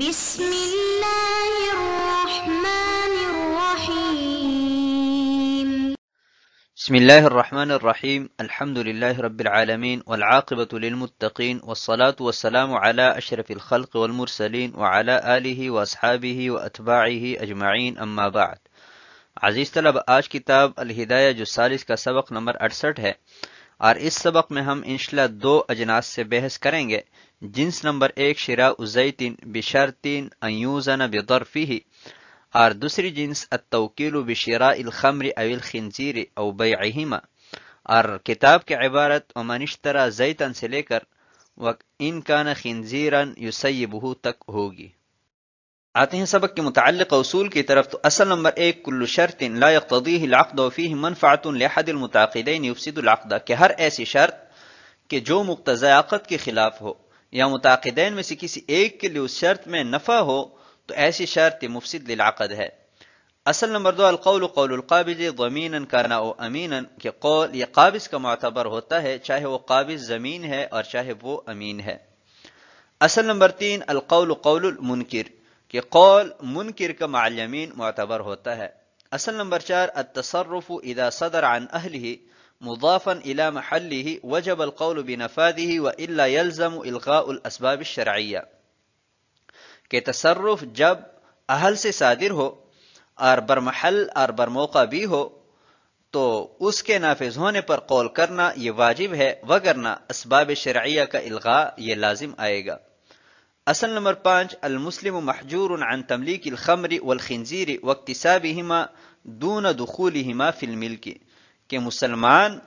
بسم الله الرحمن الرحيم بسم الله الرحمن الرحيم الحمد لله رب العالمين والعاقبة للمتقين والصلاة والسلام على أشرف الخلق والمرسلين وعلى آله وأصحابه وأتباعه أجمعين أما بعد عزيز طلب آج كتاب الهداية جو سالس کا سبق نمبر 68 ہے اور اس سبق میں ہم انشاءاللہ دو اجناس سے بحث کریں گے جنس نمبر ایک شراء زیتن بشرتین ایوزن ہی اور دوسری جنس التوکیل بشراء الخمر او الخنزیر او بیعہیما اور کتاب کے عبارت و زیتن سے لے کر وَإِن كَانَ یوس يُسَيِّبُهُ تک ہوگی آتے ہیں سبق کے متعلق اصول کی طرف تو اصل نمبر ایک کل شرط العقد کلو منفعت لحد المتاقدین یفسد العقد کہ ہر ایسی شرط کہ جو مقتضیاقت کے خلاف ہو یا متاقدین میں سے کسی ایک کے لیے نفع ہو تو ایسی شرط مفسد للعقد ہے اصل نمبر دو القول قول القابض ضمینا کانا او امینا کہ قول یہ قابض کا معتبر ہوتا ہے چاہے وہ قابض زمین ہے اور چاہے وہ امین ہے اصل نمبر تین القول قول المنکر کہ قول منکر کا معلمین معتبر ہوتا ہے اصل نمبر چار التصرف اذا صدر عن اہلہ مضافا الی محلہ وجب القول بین و الا الازم الغاء الاسباب الشرعیہ کہ تصرف جب اہل سے صادر ہو اور برمحل اور برموقع بھی ہو تو اس کے نافذ ہونے پر قول کرنا یہ واجب ہے وگرنا اسباب شرعیہ کا الغاء یہ لازم آئے گا اصل نمبر پانچ المسلم محجور عن تملیک الخمر والخنزیر دون فی الملک کہ مسلمان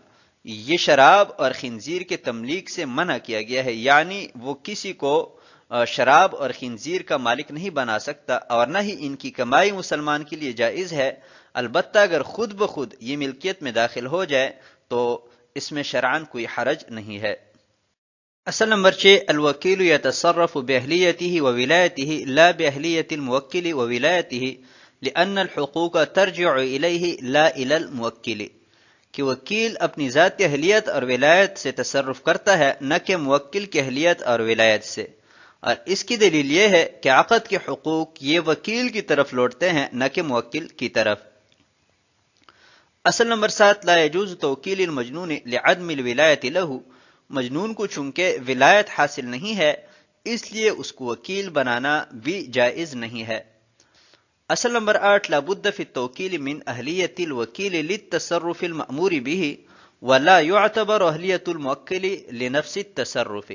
یہ شراب اور خنزیر کے تملیک سے منع کیا گیا ہے یعنی وہ کسی کو شراب اور خنزیر کا مالک نہیں بنا سکتا اور نہ ہی ان کی کمائی مسلمان کے لیے جائز ہے البتہ اگر خود بخود یہ ملکیت میں داخل ہو جائے تو اس میں شرعان کوئی حرج نہیں ہے اصل نمبر چھ الوکیل یا تصرف بہلیتی ہی ولایتی ہی لا بہلیت الموکل و ولایتی الحقوق ترجع ولیح لا الموکل کہ وکیل اپنی ذات اہلیت اور ولایت سے تصرف کرتا ہے نہ کہ موکل کی اہلیت اور ولایت سے اور اس کی دلیل یہ ہے کہ عقد کے حقوق یہ وکیل کی طرف لوٹتے ہیں نہ کہ موکل کی طرف اصل نمبر سات لا توکیل المجنون لعدم الولایت لہو مجنون کو چونکہ ولایت حاصل نہیں ہے اس لیے اس کو وکیل بنانا بھی جائز نہیں ہے اصل نمبر آٹھ لابد فی التوکیل من اہلیت الوکیل للتصرف المأمور به ولا يعتبر اہلیت الموکل لنفس التصرف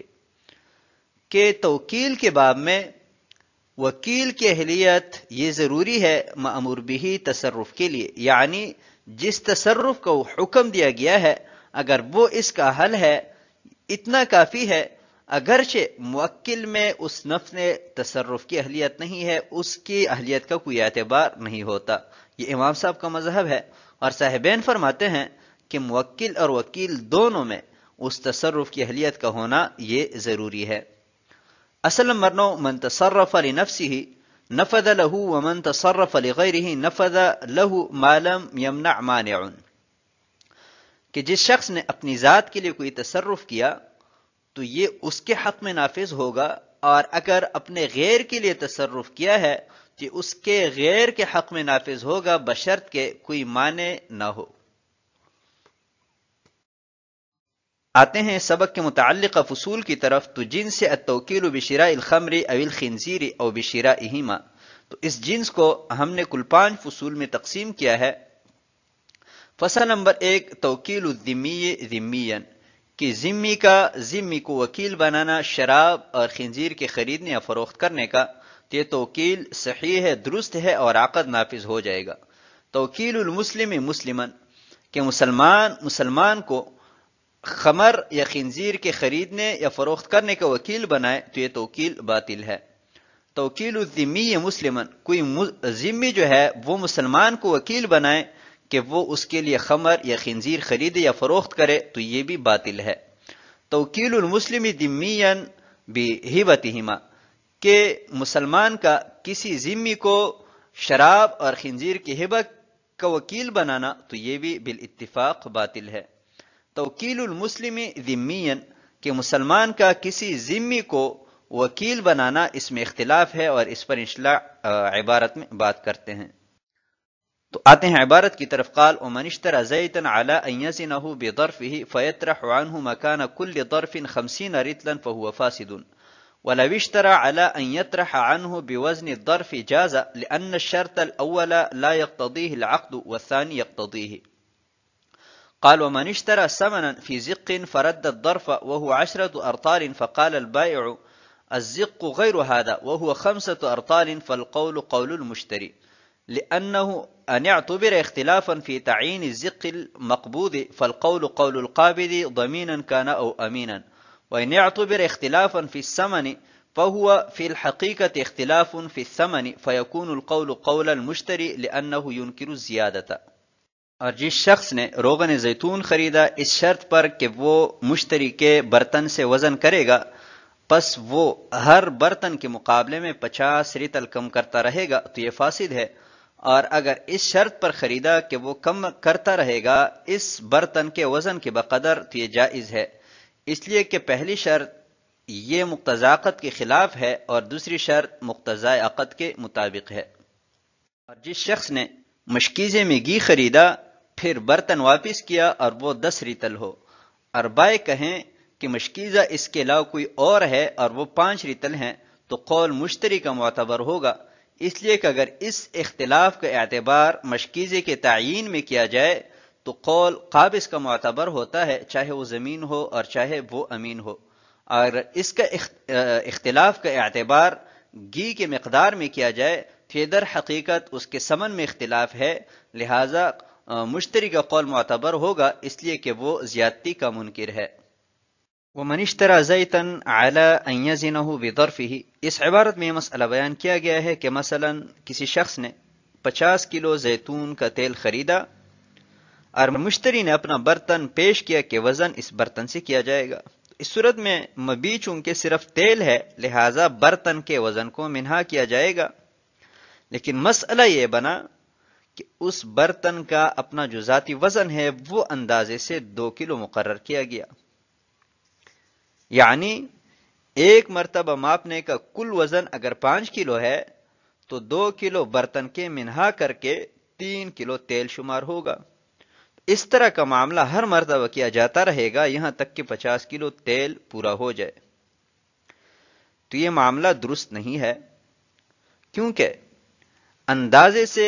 کہ توکیل کے باب میں وکیل کی اہلیت یہ ضروری ہے معمور بھی تصرف کے لیے یعنی جس تصرف کو حکم دیا گیا ہے اگر وہ اس کا حل ہے اتنا کافی ہے اگرچہ موکل میں اس نفس نے تصرف کی اہلیت نہیں ہے اس کی اہلیت کا کوئی اعتبار نہیں ہوتا یہ امام صاحب کا مذہب ہے اور صاحبین فرماتے ہیں کہ موکل اور وکیل دونوں میں اس تصرف کی اہلیت کا ہونا یہ ضروری ہے اصل مرنو من تصرف علی نفسی ہی نفد لہو و من تصرف علی غیر ہی نفد لہو مالم مانعن کہ جس شخص نے اپنی ذات کے لیے کوئی تصرف کیا تو یہ اس کے حق میں نافذ ہوگا اور اگر اپنے غیر کے لیے تصرف کیا ہے تو اس کے غیر کے حق میں نافذ ہوگا بشرط کے کوئی معنی نہ ہو آتے ہیں سبق کے متعلقہ فصول کی طرف تو سے اتوکیل و بشیرا الخمری اول خنزیری او بشیرا اہیما تو اس جنس کو ہم نے کل پانچ فصول میں تقسیم کیا ہے فصل نمبر ایک توکیل الدمی ذمین کی ذمی کا ذمی کو وکیل بنانا شراب اور خنزیر کے خریدنے یا فروخت کرنے کا یہ توکیل صحیح ہے درست ہے اور عقد نافذ ہو جائے گا توکیل المسلم مسلم کہ مسلمان مسلمان کو خمر یا خنزیر کے خریدنے یا فروخت کرنے کا وکیل بنائے تو یہ توکیل باطل ہے توکیل الذمی مسلم کوئی ذمی جو ہے وہ مسلمان کو وکیل بنائے کہ وہ اس کے لیے خمر یا خنزیر خریدے یا فروخت کرے تو یہ بھی باطل ہے توکیل المسلم دمین بھی حبت کہ مسلمان کا کسی ذمی کو شراب اور خنزیر کی ہبہ کا وکیل بنانا تو یہ بھی بال اتفاق باطل ہے توکیل المسلم دمین کہ مسلمان کا کسی ذمی کو وکیل بنانا اس میں اختلاف ہے اور اس پر انشاء عبارت میں بات کرتے ہیں तो आते हैं इबारत की तरफ काल उमन على ان अला अयसिन बेदरफ़ عنه मकान कुल दरफ़िन खमसिन رتلا فهو फ़ासिदन ولو اشترى على أن يطرح عنه بوزن الظرف جاز لأن الشرط الأول لا يقتضيه العقد والثاني يقتضيه قال ومن اشترى ثمنا في زق فرد الظرف وهو عشرة أرطال فقال البائع الزق غير هذا وهو خمسة أرطال فالقول قول المشتري لأنه أن يعتبر اختلافا في تعيين الزق المقبوض فالقول قول القابض ضمينا كان أو أمينا وإن يعتبر اختلافا في الثمن فهو في الحقيقة اختلاف في الثمن فيكون القول قول المشتري لأنه ينكر الزيادة شخص نے روغن ने خریدا اس شرط پر کہ وہ مشتری کے برتن سے وزن کرے گا پس وہ ہر برتن کے مقابلے میں में ریتل کم کرتا رہے گا تو یہ فاسد ہے اور اگر اس شرط پر خریدا کہ وہ کم کرتا رہے گا اس برتن کے وزن کے بقدر تو یہ جائز ہے اس لیے کہ پہلی شرط یہ مقتضاقت کے خلاف ہے اور دوسری شرط مقتض عقت کے مطابق ہے اور جس شخص نے مشکیزے میں گھی خریدا پھر برتن واپس کیا اور وہ دس ریتل ہو اور بائے کہیں کہ مشکیزہ اس کے علاوہ کوئی اور ہے اور وہ پانچ ریتل ہیں تو قول مشتری کا معتبر ہوگا اس لیے کہ اگر اس اختلاف کا اعتبار مشکیزے کے تعین میں کیا جائے تو قول قابض کا معتبر ہوتا ہے چاہے وہ زمین ہو اور چاہے وہ امین ہو اور اس کا اختلاف کا اعتبار گی کے مقدار میں کیا جائے فیدر در حقیقت اس کے سمن میں اختلاف ہے لہذا مشتری کا قول معتبر ہوگا اس لیے کہ وہ زیادتی کا منکر ہے وہ منشترا زیتن ان اینزین وی اس عبارت میں مسئلہ بیان کیا گیا ہے کہ مثلا کسی شخص نے پچاس کلو زیتون کا تیل خریدا اور مشتری نے اپنا برتن پیش کیا کہ وزن اس برتن سے کیا جائے گا اس صورت میں مبی چونکہ صرف تیل ہے لہذا برتن کے وزن کو منہا کیا جائے گا لیکن مسئلہ یہ بنا کہ اس برتن کا اپنا جو ذاتی وزن ہے وہ اندازے سے دو کلو مقرر کیا گیا یعنی ایک مرتبہ ماپنے کا کل وزن اگر پانچ کلو ہے تو دو کلو برتن کے منہا کر کے تین کلو تیل شمار ہوگا اس طرح کا معاملہ ہر مرتبہ کیا جاتا رہے گا یہاں تک کہ پچاس کلو تیل پورا ہو جائے تو یہ معاملہ درست نہیں ہے کیونکہ اندازے سے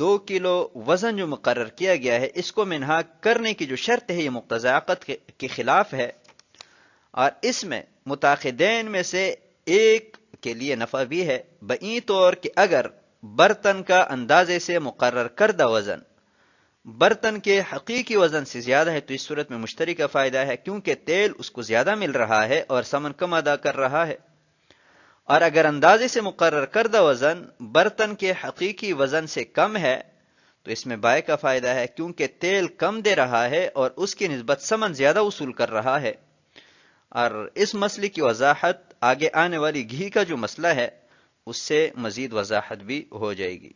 دو کلو وزن جو مقرر کیا گیا ہے اس کو منہا کرنے کی جو شرط ہے یہ مقتضاقت کے خلاف ہے اور اس میں متاخدین میں سے ایک کے لیے نفع بھی ہے بئی طور کہ اگر برتن کا اندازے سے مقرر کردہ وزن برتن کے حقیقی وزن سے زیادہ ہے تو اس صورت میں مشتری کا فائدہ ہے کیونکہ تیل اس کو زیادہ مل رہا ہے اور سمن کم ادا کر رہا ہے اور اگر اندازے سے مقرر کردہ وزن برتن کے حقیقی وزن سے کم ہے تو اس میں بائے کا فائدہ ہے کیونکہ تیل کم دے رہا ہے اور اس کی نسبت سمن زیادہ وصول کر رہا ہے اور اس مسئلے کی وضاحت آگے آنے والی گھی کا جو مسئلہ ہے اس سے مزید وضاحت بھی ہو جائے گی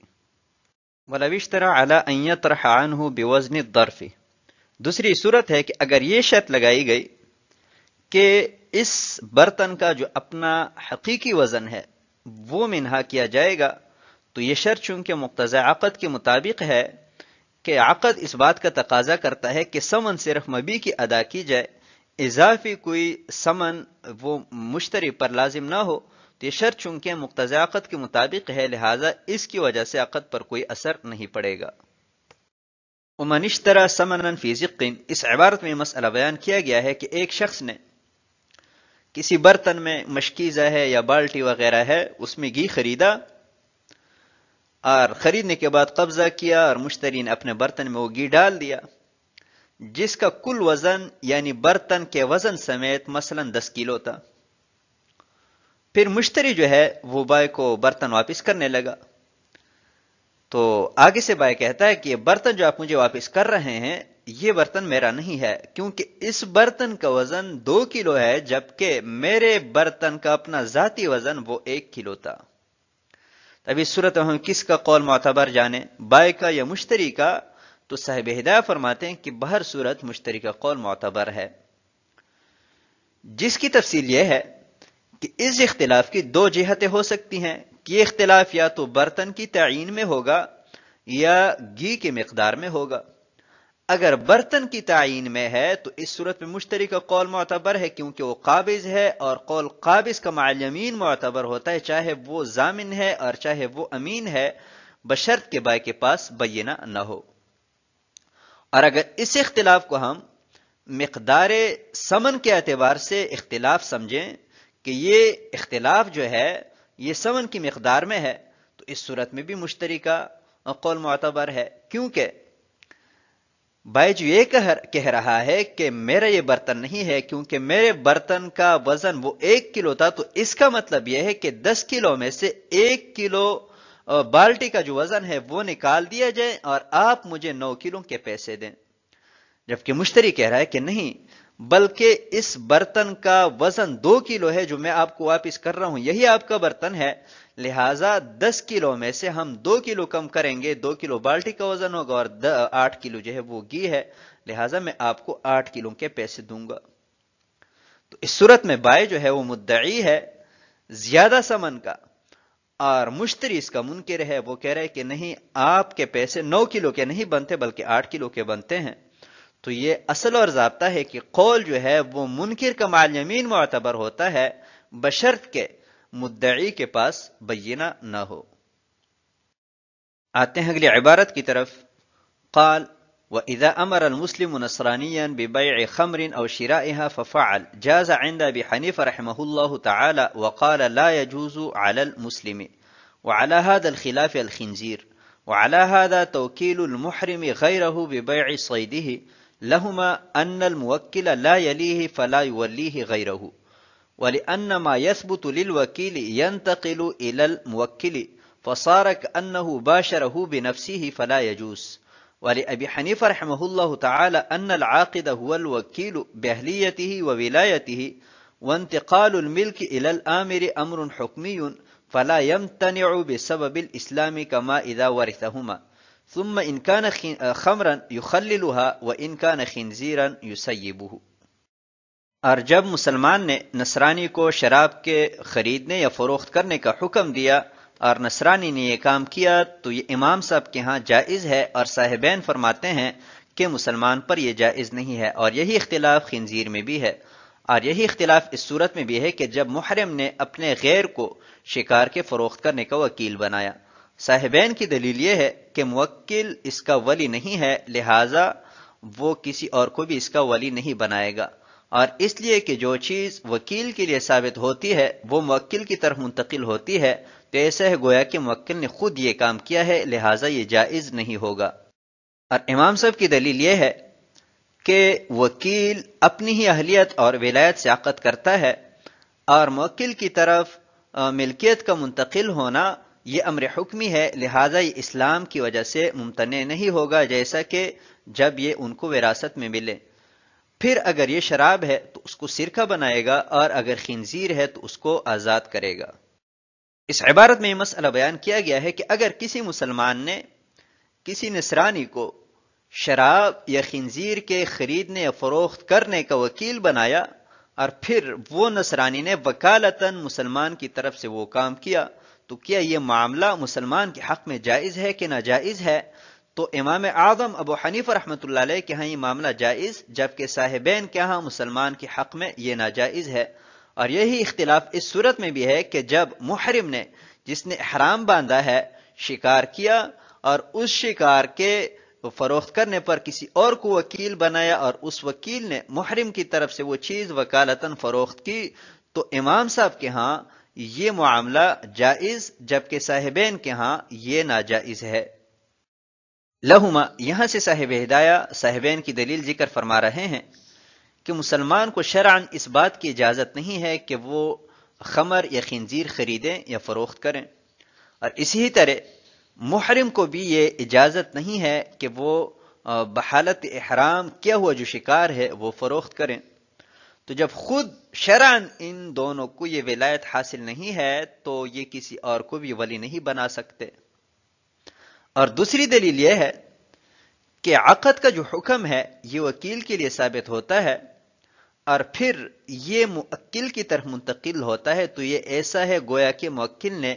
ولاوشترا اعلیٰ بوزن درفی دوسری صورت ہے کہ اگر یہ شرط لگائی گئی کہ اس برتن کا جو اپنا حقیقی وزن ہے وہ منہا کیا جائے گا تو یہ شرط چونکہ مقتض عقد کے مطابق ہے کہ عقد اس بات کا تقاضا کرتا ہے کہ سمن صرف مبی کی ادا کی جائے اضافی کوئی سمن وہ مشتری پر لازم نہ ہو تو یہ شرط چونکہ مقتض عقد کے مطابق ہے لہٰذا اس کی وجہ سے عقد پر کوئی اثر نہیں پڑے گا عمن سمن فی اس عبارت میں مسئلہ بیان کیا گیا ہے کہ ایک شخص نے کسی برتن میں مشکیزہ ہے یا بالٹی وغیرہ ہے اس میں گھی خریدا اور خریدنے کے بعد قبضہ کیا اور مشترین نے اپنے برتن میں وہ گھی ڈال دیا جس کا کل وزن یعنی برتن کے وزن سمیت مثلا دس کلو تھا پھر مشتری جو ہے وہ بائے کو برتن واپس کرنے لگا تو آگے سے بائے کہتا ہے کہ یہ برتن جو آپ مجھے واپس کر رہے ہیں یہ برتن میرا نہیں ہے کیونکہ اس برتن کا وزن دو کلو ہے جبکہ میرے برتن کا اپنا ذاتی وزن وہ ایک کلو تھا اس صورت میں ہم کس کا قول معتبر جانے بائے کا یا مشتری کا تو صاحب ہدا فرماتے ہیں کہ بہر صورت مشترکہ قول معتبر ہے جس کی تفصیل یہ ہے کہ اس اختلاف کی دو جہتیں ہو سکتی ہیں کہ یہ اختلاف یا تو برتن کی تعین میں ہوگا یا گھی کے مقدار میں ہوگا اگر برتن کی تعین میں ہے تو اس صورت میں مشترکہ قول معتبر ہے کیونکہ وہ قابض ہے اور قول قابض کا معلمین معتبر ہوتا ہے چاہے وہ ضامن ہے اور چاہے وہ امین ہے بشرط کے بائے کے پاس بینہ نہ ہو اور اگر اس اختلاف کو ہم مقدار سمن کے اعتبار سے اختلاف سمجھیں کہ یہ اختلاف جو ہے یہ سمن کی مقدار میں ہے تو اس صورت میں بھی مشترکہ قول معتبر ہے کیونکہ بھائی جو یہ کہہ رہا ہے کہ میرا یہ برتن نہیں ہے کیونکہ میرے برتن کا وزن وہ ایک کلو تھا تو اس کا مطلب یہ ہے کہ دس کلو میں سے ایک کلو بالٹی کا جو وزن ہے وہ نکال دیا جائے اور آپ مجھے نو کلو کے پیسے دیں جبکہ مشتری کہہ رہا ہے کہ نہیں بلکہ اس برتن کا وزن دو کلو ہے جو میں آپ کو واپس کر رہا ہوں یہی آپ کا برتن ہے لہذا دس کلو میں سے ہم دو کلو کم کریں گے دو کلو بالٹی کا وزن ہوگا اور آٹھ کلو جو ہے وہ گھی ہے لہٰذا میں آپ کو آٹھ کلو کے پیسے دوں گا تو اس صورت میں بائے جو ہے وہ مدعی ہے زیادہ سمن کا اور مشتری اس کا منکر ہے وہ کہہ رہا ہے کہ نہیں آپ کے پیسے نو کلو کے نہیں بنتے بلکہ آٹھ کلو کے بنتے ہیں تو یہ اصل اور ضابطہ ہے کہ قول جو ہے وہ منکر کا مالیمین معتبر ہوتا ہے بشرط کے مدعی کے پاس بینہ نہ ہو آتے ہیں اگلی عبارت کی طرف قال وإذا أمر المسلم نصرانيا ببيع خمر أو شرائها ففعل جاز عند أبي حنيفة رحمه الله تعالى وقال لا يجوز على المسلم وعلى هذا الخلاف الخنزير وعلى هذا توكيل المحرم غيره ببيع صيده لهما أن الموكل لا يليه فلا يوليه غيره ولأن ما يثبت للوكيل ينتقل إلى الموكل فصار كأنه باشره بنفسه فلا يجوز ولأبي حنيفة رحمه الله تعالى أن العاقد هو الوكيل بأهليته وولايته وانتقال الملك إلى الآمر أمر حكمي فلا يمتنع بسبب الإسلام كما إذا ورثهما ثم إن كان آه، خمرا يخللها وإن كان خنزيرا يسيبه اور جب مسلمان نے نصرانی کو شراب کے خریدنے یا فروخت کرنے کا حکم دیا اور نصرانی نے یہ کام کیا تو یہ امام صاحب کے ہاں جائز ہے اور صاحبین فرماتے ہیں کہ مسلمان پر یہ جائز نہیں ہے اور یہی اختلاف خنزیر میں بھی ہے اور یہی اختلاف اس صورت میں بھی ہے کہ جب محرم نے اپنے غیر کو شکار کے فروخت کرنے کا وکیل بنایا صاحبین کی دلیل یہ ہے کہ موکل اس کا ولی نہیں ہے لہذا وہ کسی اور کو بھی اس کا ولی نہیں بنائے گا اور اس لیے کہ جو چیز وکیل کے لیے ثابت ہوتی ہے وہ موکل کی طرف منتقل ہوتی ہے تو ایسا ہے گویا کہ موکل نے خود یہ کام کیا ہے لہٰذا یہ جائز نہیں ہوگا اور امام صاحب کی دلیل یہ ہے کہ وکیل اپنی ہی اہلیت اور ولایت سے عقد کرتا ہے اور موکل کی طرف ملکیت کا منتقل ہونا یہ امر حکمی ہے لہٰذا یہ اسلام کی وجہ سے ممتنع نہیں ہوگا جیسا کہ جب یہ ان کو وراثت میں ملے پھر اگر یہ شراب ہے تو اس کو سرکہ بنائے گا اور اگر خنزیر ہے تو اس کو آزاد کرے گا اس عبارت میں یہ مسئلہ بیان کیا گیا ہے کہ اگر کسی مسلمان نے نے کسی نصرانی نصرانی کو شراب یا یا خنزیر کے خریدنے فروخت کرنے کا وکیل بنایا اور پھر وہ وکالتاً مسلمان کی طرف سے وہ کام کیا تو کیا یہ معاملہ مسلمان کے حق میں جائز ہے کہ ناجائز ہے تو امام اعظم ابو حنیف رحمۃ اللہ علیہ کے ہاں یہ معاملہ جائز جبکہ صاحبین کے ہاں مسلمان کے حق میں یہ ناجائز ہے اور یہی اختلاف اس صورت میں بھی ہے کہ جب محرم نے جس نے احرام باندھا ہے شکار کیا اور اس شکار کے فروخت کرنے پر کسی اور کو وکیل بنایا اور اس وکیل نے محرم کی طرف سے وہ چیز وکالتن فروخت کی تو امام صاحب کے ہاں یہ معاملہ جائز جبکہ صاحبین کے ہاں یہ ناجائز ہے لہما یہاں سے صاحب ہدایہ صاحبین کی دلیل ذکر فرما رہے ہیں کہ مسلمان کو شرعن اس بات کی اجازت نہیں ہے کہ وہ خمر یا خنزیر خریدیں یا فروخت کریں اور اسی طرح محرم کو بھی یہ اجازت نہیں ہے کہ وہ بحالت احرام کیا ہوا جو شکار ہے وہ فروخت کریں تو جب خود شرعن ان دونوں کو یہ ولایت حاصل نہیں ہے تو یہ کسی اور کو بھی ولی نہیں بنا سکتے اور دوسری دلیل یہ ہے کہ عقد کا جو حکم ہے یہ وکیل کے لیے ثابت ہوتا ہے اور پھر یہ مکل کی طرف منتقل ہوتا ہے تو یہ ایسا ہے گویا کہ مکل نے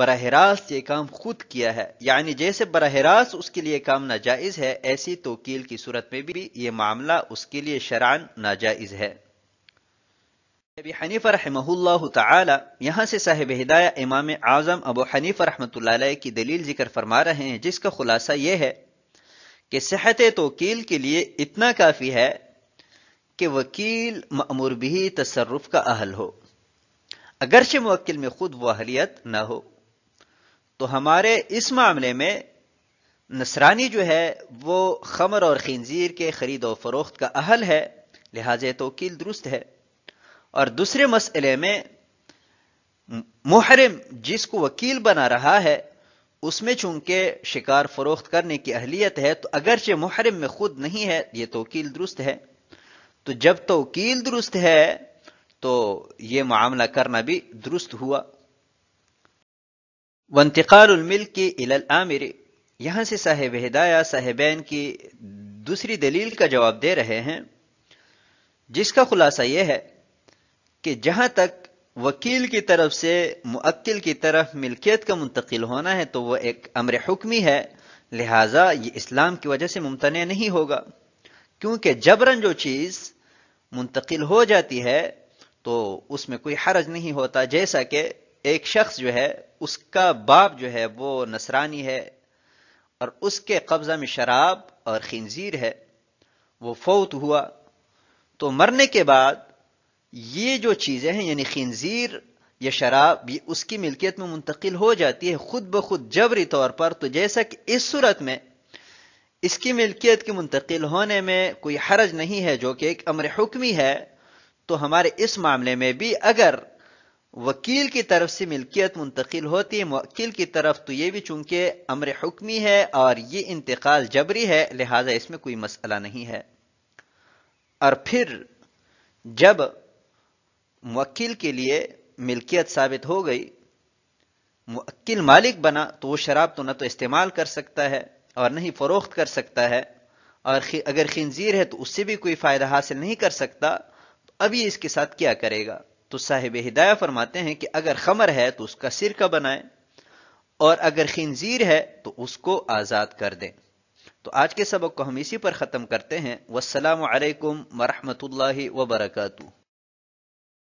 براہ راست یہ کام خود کیا ہے یعنی جیسے براہ راست اس کے لیے کام ناجائز ہے ایسی توکیل کی صورت میں بھی یہ معاملہ اس کے لیے شران ناجائز ہے ابی حنیف رحمہ اللہ تعالی یہاں سے صاحب ہدایہ امام اعظم ابو حنیف رحمۃ اللہ علیہ کی دلیل ذکر فرما رہے ہیں جس کا خلاصہ یہ ہے کہ صحت توکیل کے لیے اتنا کافی ہے کہ وکیل معمور بھی تصرف کا اہل ہو اگرچہ موکل میں خود وہ اہلیت نہ ہو تو ہمارے اس معاملے میں نصرانی جو ہے وہ خمر اور خنزیر کے خرید و فروخت کا اہل ہے لہٰذا توکیل درست ہے اور دوسرے مسئلے میں محرم جس کو وکیل بنا رہا ہے اس میں چونکہ شکار فروخت کرنے کی اہلیت ہے تو اگرچہ محرم میں خود نہیں ہے یہ توکیل درست ہے تو جب تو وکیل درست ہے تو یہ معاملہ کرنا بھی درست ہوا وانتقال المل کی الل یہاں سے صاحب صاحبین کی دوسری دلیل کا جواب دے رہے ہیں جس کا خلاصہ یہ ہے کہ جہاں تک وکیل کی طرف سے معقل کی طرف ملکیت کا منتقل ہونا ہے تو وہ ایک امر حکمی ہے لہذا یہ اسلام کی وجہ سے ممتنع نہیں ہوگا کیونکہ جبرن جو چیز منتقل ہو جاتی ہے تو اس میں کوئی حرج نہیں ہوتا جیسا کہ ایک شخص جو ہے اس کا باپ جو ہے وہ نصرانی ہے اور اس کے قبضہ میں شراب اور خنزیر ہے وہ فوت ہوا تو مرنے کے بعد یہ جو چیزیں ہیں یعنی خنزیر یا شراب یہ اس کی ملکیت میں منتقل ہو جاتی ہے خود بخود جبری طور پر تو جیسا کہ اس صورت میں اس کی ملکیت کے منتقل ہونے میں کوئی حرج نہیں ہے جو کہ ایک امر حکمی ہے تو ہمارے اس معاملے میں بھی اگر وکیل کی طرف سے ملکیت منتقل ہوتی ہے وکیل کی طرف تو یہ بھی چونکہ امر حکمی ہے اور یہ انتقال جبری ہے لہٰذا اس میں کوئی مسئلہ نہیں ہے اور پھر جب وکیل کے لیے ملکیت ثابت ہو گئی موکل مالک بنا تو وہ شراب تو نہ تو استعمال کر سکتا ہے اور نہیں فروخت کر سکتا ہے اور اگر خنزیر ہے تو اس سے بھی کوئی فائدہ حاصل نہیں کر سکتا تو اب یہ اس کے ساتھ کیا کرے گا تو صاحب ہدایہ فرماتے ہیں کہ اگر خمر ہے تو اس کا سرکہ بنائیں اور اگر خنزیر ہے تو اس کو آزاد کر دیں تو آج کے سبق کو ہم اسی پر ختم کرتے ہیں والسلام علیکم ورحمۃ اللہ وبرکاتہ